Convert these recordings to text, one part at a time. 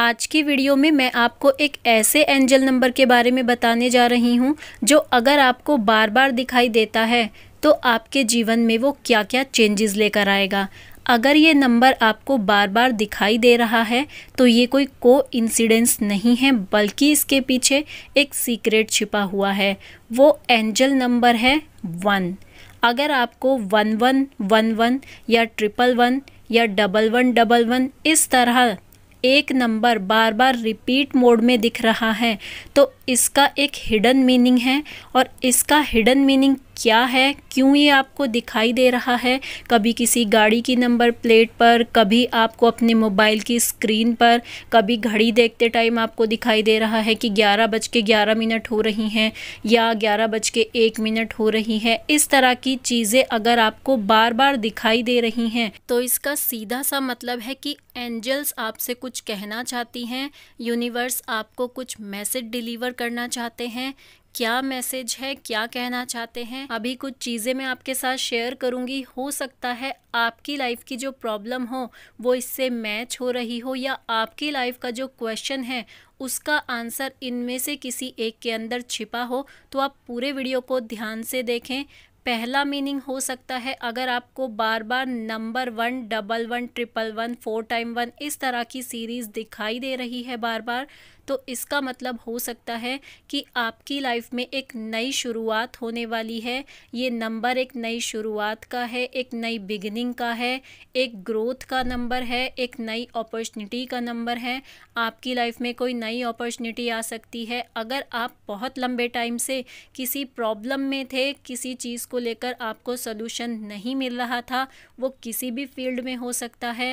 आज की वीडियो में मैं आपको एक ऐसे एंजल नंबर के बारे में बताने जा रही हूँ जो अगर आपको बार बार दिखाई देता है तो आपके जीवन में वो क्या क्या चेंजेस लेकर आएगा अगर ये नंबर आपको बार बार दिखाई दे रहा है तो ये कोई को इंसिडेंस नहीं है बल्कि इसके पीछे एक सीक्रेट छिपा हुआ है वो एंजल नंबर है वन अगर आपको वन वन वन वन या ट्रिपल वन या डबल वन डबल वन इस तरह एक नंबर बार बार रिपीट मोड में दिख रहा है तो इसका एक हिडन मीनिंग है और इसका हिडन मीनिंग क्या है क्यों ये आपको दिखाई दे रहा है कभी किसी गाड़ी की नंबर प्लेट पर कभी आपको अपने मोबाइल की स्क्रीन पर कभी घड़ी देखते टाइम आपको दिखाई दे रहा है कि ग्यारह बज के ग्यारह मिनट हो रही हैं या ग्यारह बज के एक मिनट हो रही है इस तरह की चीज़ें अगर आपको बार बार दिखाई दे रही हैं तो इसका सीधा सा मतलब है कि एंजल्स आपसे कुछ कहना चाहती हैं यूनिवर्स आपको कुछ मैसेज डिलीवर करना चाहते हैं क्या मैसेज है क्या कहना चाहते हैं अभी कुछ चीज़ें मैं आपके साथ शेयर करूंगी हो सकता है आपकी लाइफ की जो प्रॉब्लम हो वो इससे मैच हो रही हो या आपकी लाइफ का जो क्वेश्चन है उसका आंसर इनमें से किसी एक के अंदर छिपा हो तो आप पूरे वीडियो को ध्यान से देखें पहला मीनिंग हो सकता है अगर आपको बार बार number one double one triple one four time one इस तरह की सीरीज़ दिखाई दे रही है बार बार तो इसका मतलब हो सकता है कि आपकी लाइफ में एक नई शुरुआत होने वाली है ये नंबर एक नई शुरुआत का है एक नई बिगनिंग का है एक ग्रोथ का नंबर है एक नई अपॉर्चुनिटी का नंबर है आपकी लाइफ में कोई नई अपॉर्चुनिटी आ सकती है अगर आप बहुत लंबे टाइम से किसी प्रॉब्लम में थे किसी चीज़ को लेकर आपको सोल्यूशन नहीं मिल रहा था वो किसी भी फील्ड में हो सकता है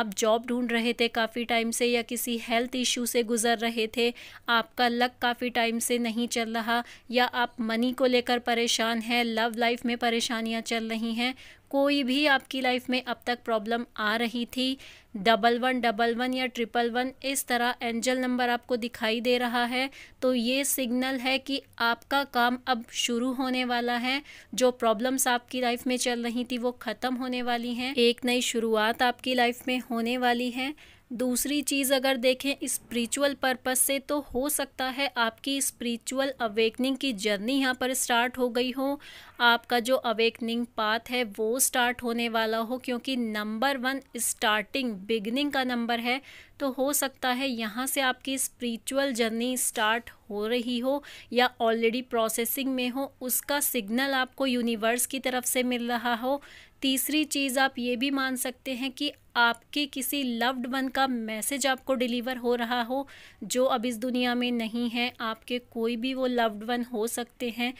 आप जॉब ढूंढ रहे थे काफ़ी टाइम से या किसी हेल्थ इशू से गुजर रहे रहे थे आपका लक काफ़ी टाइम से नहीं चल रहा या आप मनी को लेकर परेशान हैं लव लाइफ में परेशानियां चल रही हैं कोई भी आपकी लाइफ में अब तक प्रॉब्लम आ रही थी डबल वन डबल वन या ट्रिपल वन इस तरह एंजल नंबर आपको दिखाई दे रहा है तो ये सिग्नल है कि आपका काम अब शुरू होने वाला है जो प्रॉब्लम्स आपकी लाइफ में चल रही थी वो ख़त्म होने वाली हैं एक नई शुरुआत आपकी लाइफ में होने वाली है दूसरी चीज़ अगर देखें स्पिरिचुअल पर्पस से तो हो सकता है आपकी स्पिरिचुअल अवेकनिंग की जर्नी यहाँ पर स्टार्ट हो गई हो आपका जो अवेकनिंग पाथ है वो स्टार्ट होने वाला हो क्योंकि नंबर वन स्टार्टिंग बिगनिंग का नंबर है तो हो सकता है यहाँ से आपकी स्पिरिचुअल जर्नी स्टार्ट हो रही हो या ऑलरेडी प्रोसेसिंग में हो उसका सिग्नल आपको यूनिवर्स की तरफ से मिल रहा हो तीसरी चीज़ आप ये भी मान सकते हैं कि आपके किसी लव्ड वन का मैसेज आपको डिलीवर हो रहा हो जो अब इस दुनिया में नहीं है आपके कोई भी वो लव्ड वन हो सकते हैं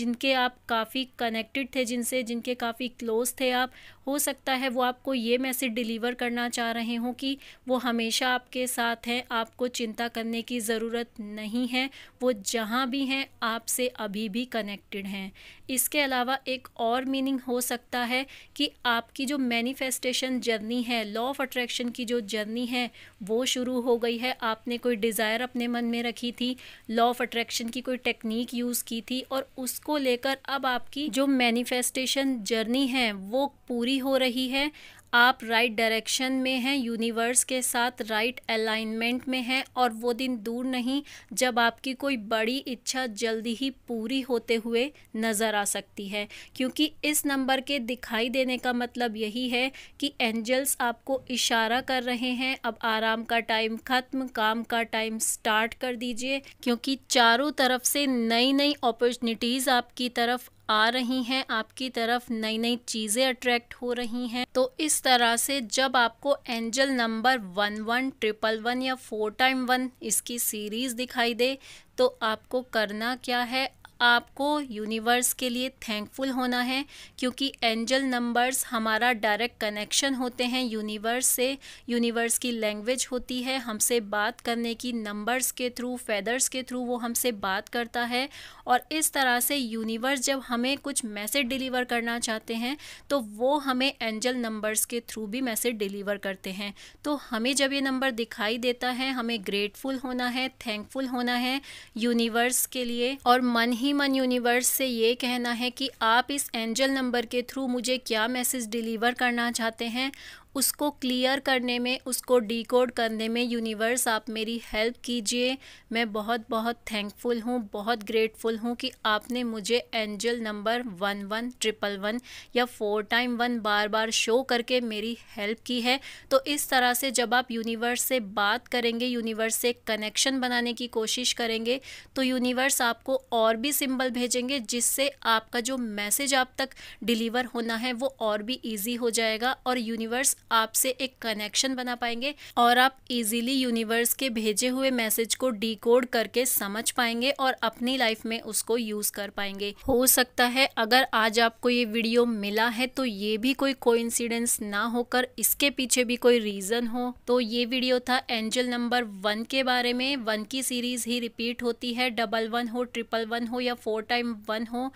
जिनके आप काफ़ी कनेक्टेड थे जिनसे जिनके काफ़ी क्लोज थे आप हो सकता है वो आपको ये मैसेज डिलीवर करना चाह रहे हों कि वो हमेशा आपके साथ हैं आपको चिंता करने की ज़रूरत नहीं है वो जहाँ भी हैं आपसे अभी भी कनेक्टेड हैं इसके अलावा एक और मीनिंग हो सकता है कि आपकी जो मैनिफेस्टेशन जर्नी है लॉ ऑफ अट्रैक्शन की जो जर्नी है वो शुरू हो गई है आपने कोई डिज़ायर अपने मन में रखी थी लॉ ऑफ अट्रैक्शन की कोई टेक्निक यूज़ की थी और उसको लेकर अब आपकी जो मैनिफेस्टेशन जर्नी है वो पूरी हो रही है आप राइट right डायरेक्शन में हैं यूनिवर्स के साथ राइट right अलाइनमेंट में हैं और वो दिन दूर नहीं जब आपकी कोई बड़ी इच्छा जल्दी ही पूरी होते हुए नज़र आ सकती है क्योंकि इस नंबर के दिखाई देने का मतलब यही है कि एंजल्स आपको इशारा कर रहे हैं अब आराम का टाइम ख़त्म काम का टाइम स्टार्ट कर दीजिए क्योंकि चारों तरफ से नई नई अपॉर्चुनिटीज़ आपकी तरफ आ रही हैं आपकी तरफ नई नई चीज़ें अट्रैक्ट हो रही हैं तो इस तरह से जब आपको angel number one one triple one या फोर टाइम वन इसकी सीरीज़ दिखाई दे तो आपको करना क्या है आपको यूनिवर्स के लिए थैंकफुल होना है क्योंकि एंजल नंबर्स हमारा डायरेक्ट कनेक्शन होते हैं यूनिवर्स से यूनिवर्स की लैंग्वेज होती है हमसे बात करने की नंबर्स के थ्रू फेदर्स के थ्रू वो हमसे बात करता है और इस तरह से यूनिवर्स जब हमें कुछ मैसेज डिलीवर करना चाहते हैं तो वो हमें एंजल नंबर्स के थ्रू भी मैसेज डिलीवर करते हैं तो हमें जब ये नंबर दिखाई देता है हमें ग्रेटफुल होना है थैंकफुल होना है यूनिवर्स के लिए और मन ही मन यूनिवर्स से ये कहना है कि आप इस एंजल नंबर के थ्रू मुझे क्या मैसेज डिलीवर करना चाहते हैं उसको क्लियर करने में उसको डीकोड करने में यूनिवर्स आप मेरी हेल्प कीजिए मैं बहुत बहुत थैंकफुल हूँ बहुत ग्रेटफुल हूँ कि आपने मुझे angel number one one triple one या फोर टाइम वन बार बार शो करके मेरी हेल्प की है तो इस तरह से जब आप यूनिवर्स से बात करेंगे यूनिवर्स से कनेक्शन बनाने की कोशिश करेंगे तो यूनिवर्स आपको और भी सिंबल भेजेंगे जिससे आपका जो मैसेज आप तक डिलीवर होना है वो और भी ईजी हो जाएगा और यूनिवर्स आपसे एक कनेक्शन बना पाएंगे और आप इजीली यूनिवर्स के भेजे हुए मैसेज को डिकोड करके समझ पाएंगे और अपनी लाइफ में उसको यूज कर पाएंगे हो सकता है अगर आज आपको ये वीडियो मिला है तो ये भी कोई कोइंसिडेंस ना होकर इसके पीछे भी कोई रीजन हो तो ये वीडियो था एंजल नंबर वन के बारे में वन की सीरीज ही रिपीट होती है डबल वन हो ट्रिपल वन हो या फोर टाइम वन हो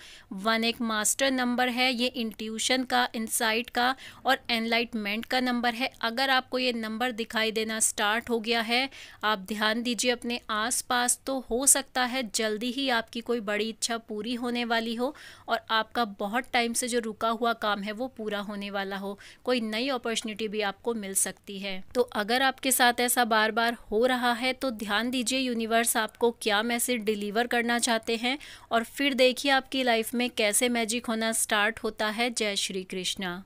वन एक मास्टर नंबर है ये इंट्यूशन का इंसाइट का और एनलाइटमेंट का का नंबर है अगर आपको ये नंबर दिखाई देना स्टार्ट हो गया है आप ध्यान दीजिए अपने आसपास तो हो सकता है जल्दी ही आपकी कोई बड़ी इच्छा पूरी होने वाली हो और आपका बहुत टाइम से जो रुका हुआ काम है वो पूरा होने वाला हो कोई नई अपॉर्चुनिटी भी आपको मिल सकती है तो अगर आपके साथ ऐसा बार बार हो रहा है तो ध्यान दीजिए यूनिवर्स आपको क्या मैसेज डिलीवर करना चाहते हैं और फिर देखिए आपकी लाइफ में कैसे मैजिक होना स्टार्ट होता है जय श्री कृष्णा